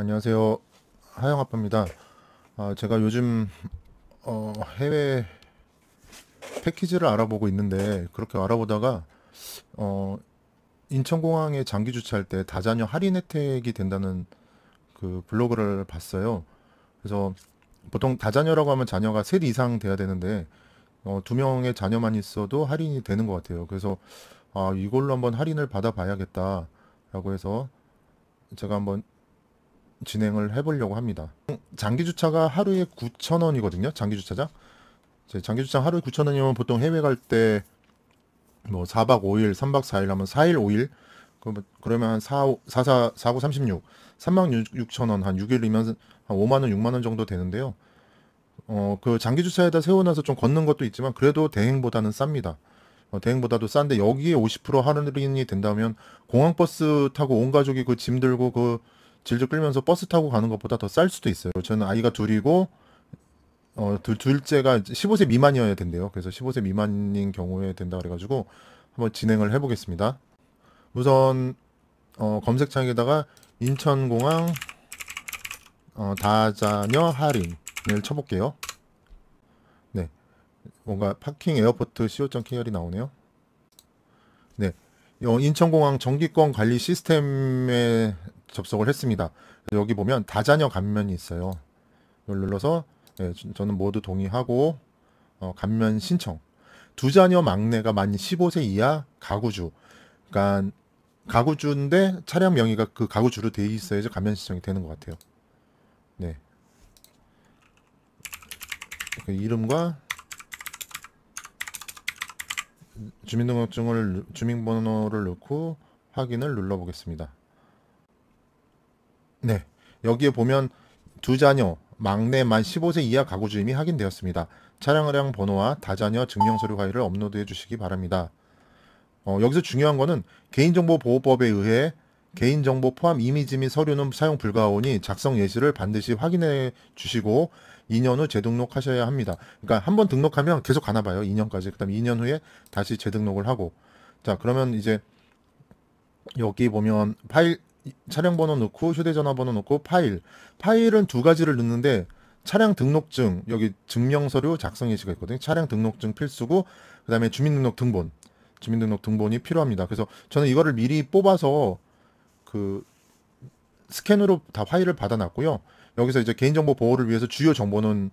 안녕하세요. 하영 아빠입니다. 아, 제가 요즘 어, 해외 패키지를 알아보고 있는데 그렇게 알아보다가 어, 인천공항에 장기 주차할 때 다자녀 할인 혜택이 된다는 그 블로그를 봤어요. 그래서 보통 다자녀라고 하면 자녀가 셋 이상 돼야 되는데 어, 두 명의 자녀만 있어도 할인이 되는 것 같아요. 그래서 아, 이걸로 한번 할인을 받아봐야겠다라고 해서 제가 한번 진행을 해보려고 합니다. 장기 주차가 하루에 9,000원이거든요. 장기 주차장. 장기 주차장 하루에 9,000원이면 보통 해외 갈 때뭐 4박 5일, 3박 4일 하면 4일 5일 그러면 4, 4, 4, 4, 9, 36, 3만 6천원, 한 6일이면 한 5만원, 6만원 정도 되는데요. 어, 그 장기주차에다 세워놔서 좀 걷는 것도 있지만, 그래도 대행보다는 쌉니다. 어, 대행보다도 싼데, 여기에 50% 할인이 된다면, 공항버스 타고 온 가족이 그 짐 들고 그 질질 끌면서 버스 타고 가는 것보다 더 쌀 수도 있어요. 저는 아이가 둘이고 어, 둘, 둘째가 15세 미만이어야 된대요. 그래서 15세 미만인 경우에 된다 그래가지고 한번 진행을 해보겠습니다. 우선 어, 검색창에다가 인천공항 어, 다자녀 할인을 쳐볼게요. 네, 뭔가 파킹 에어포트 co.kr이 나오네요. 네, 어, 인천공항 정기권 관리 시스템에 접속을 했습니다. 여기 보면 다자녀 감면이 있어요. 이걸 눌러서 예, 저는 모두 동의하고 어, 감면 신청. 두 자녀 막내가 만 15세 이하 가구주. 그러니까 가구주인데 차량 명의가 그 가구주로 돼 있어야지 감면 신청이 되는 것 같아요. 네. 그 이름과 주민등록증을 주민번호를 넣고 확인을 눌러보겠습니다. 네. 여기에 보면 두 자녀, 막내 만 15세 이하 가구 주임이 확인되었습니다. 차량 의량 번호와 다자녀 증명서류 파일을 업로드해 주시기 바랍니다. 어, 여기서 중요한 거는 개인정보보호법에 의해 개인정보 포함 이미지 및 서류는 사용 불가하오니 작성 예시를 반드시 확인해 주시고 2년 후 재등록하셔야 합니다. 그러니까 한 번 등록하면 계속 가나 봐요. 2년까지. 그다음 2년 후에 다시 재등록을 하고 자, 그러면 이제 여기 보면 파일 차량 번호 넣고 휴대전화 번호 넣고 파일. 파일은 두 가지를 넣는데 차량 등록증 여기 증명서류 작성 예시가 있거든요. 차량 등록증 필수고 그다음에 주민등록 등본 주민등록 등본이 필요합니다. 그래서 저는 이거를 미리 뽑아서 그 스캔으로 다 파일을 받아놨고요. 여기서 이제 개인정보 보호를 위해서 주요 정보는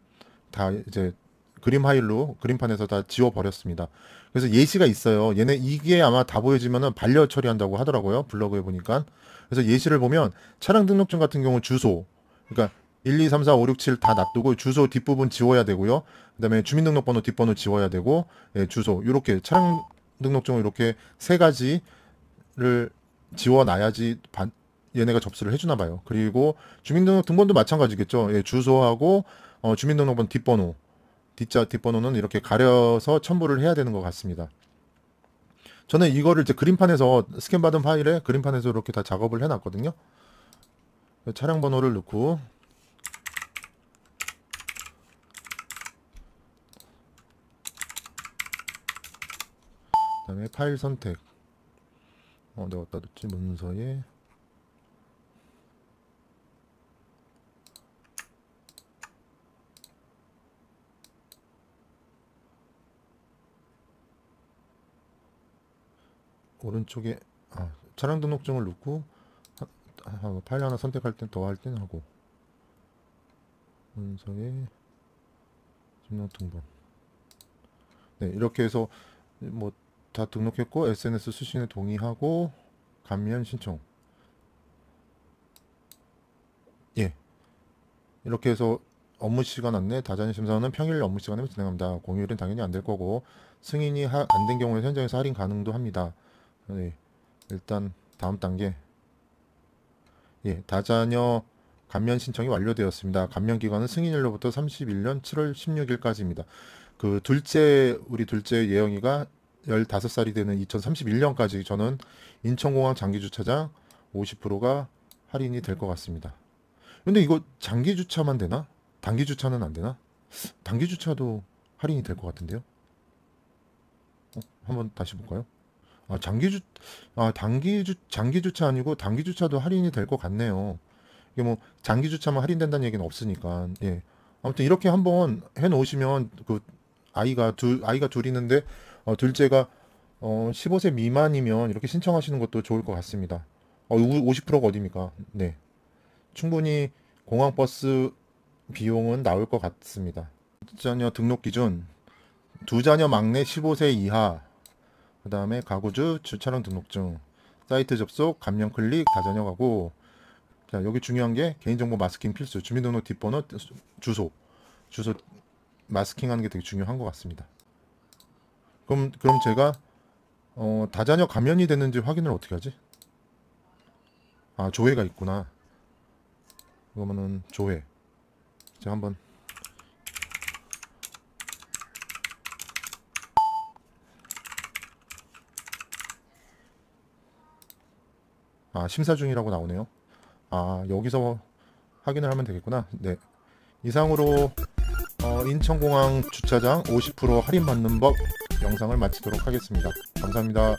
다 이제 그림 하일로 그림판에서 다 지워버렸습니다. 그래서 예시가 있어요. 얘네 이게 아마 다 보여지면은 반려 처리한다고 하더라고요. 블로그에 보니까. 그래서 예시를 보면 차량 등록증 같은 경우 주소. 그러니까 1, 2, 3, 4, 5, 6, 7 다 놔두고 주소 뒷부분 지워야 되고요. 그다음에 주민등록번호 뒷번호 지워야 되고 예, 주소 이렇게 차량 등록증을 이렇게 세 가지를 지워놔야지 반, 얘네가 접수를 해주나 봐요. 그리고 주민등록 등본도 마찬가지겠죠. 예, 주소하고 어, 주민등록번호 뒷번호 뒷자 뒷번호는 이렇게 가려서 첨부를 해야 되는 것 같습니다. 저는 이거를 이제 그림판에서 스캔 받은 파일에 그림판에서 이렇게 다 작업을 해놨거든요. 차량 번호를 넣고 그 다음에 파일 선택 어, 내가 어디다 뒀지? 문서에 오른쪽에 아, 차량 등록증을 놓고 하, 파일 하나 선택할 땐 더 할 땐 하고 문서에 등록 등본 네 이렇게 해서 뭐 다 등록했고 SNS 수신에 동의하고 감면 신청 예 이렇게 해서 업무 시간 안내 다자니 심사는 평일 업무 시간에 진행합니다. 공휴일은 당연히 안 될 거고 승인이 안 된 경우에 현장에서 할인 가능도 합니다. 네. 일단 다음 단계 예, 다자녀 감면 신청이 완료되었습니다. 감면 기간은 승인일로부터 31년 7월 16일까지입니다. 그 둘째 우리 둘째 예영이가 15살이 되는 2031년까지 저는 인천공항 장기주차장 50%가 할인이 될 것 같습니다. 근데 이거 장기주차만 되나? 단기주차는 안 되나? 단기주차도 할인이 될 것 같은데요? 어, 한번 다시 볼까요? 아, 장기주, 아, 단기주, 장기주차 아니고 단기주차도 할인이 될 것 같네요. 이게 뭐, 장기주차만 할인된다는 얘기는 없으니까. 예. 아무튼 이렇게 한번 해 놓으시면, 그, 아이가 둘, 아이가 둘 있는데, 어, 둘째가, 어, 15세 미만이면 이렇게 신청하시는 것도 좋을 것 같습니다. 어, 50%가 어딥니까? 네. 충분히 공항버스 비용은 나올 것 같습니다. 자녀 등록 기준, 두 자녀 막내 15세 이하, 그 다음에 가구주 주차량 등록증 사이트 접속 감면 클릭 다전역 가구 자 여기 중요한 게 개인정보 마스킹 필수 주민등록 뒷번호 주소 주소 마스킹하는 게 되게 중요한 것 같습니다 그럼 그럼 제가 어, 다자녀 감면이 됐는지 확인을 어떻게 하지? 아 조회가 있구나 그러면은 조회 제가 한번 아, 심사 중이라고 나오네요. 아, 여기서 확인을 하면 되겠구나. 네. 이상으로 어, 인천공항 주차장 50% 할인받는 법 영상을 마치도록 하겠습니다. 감사합니다.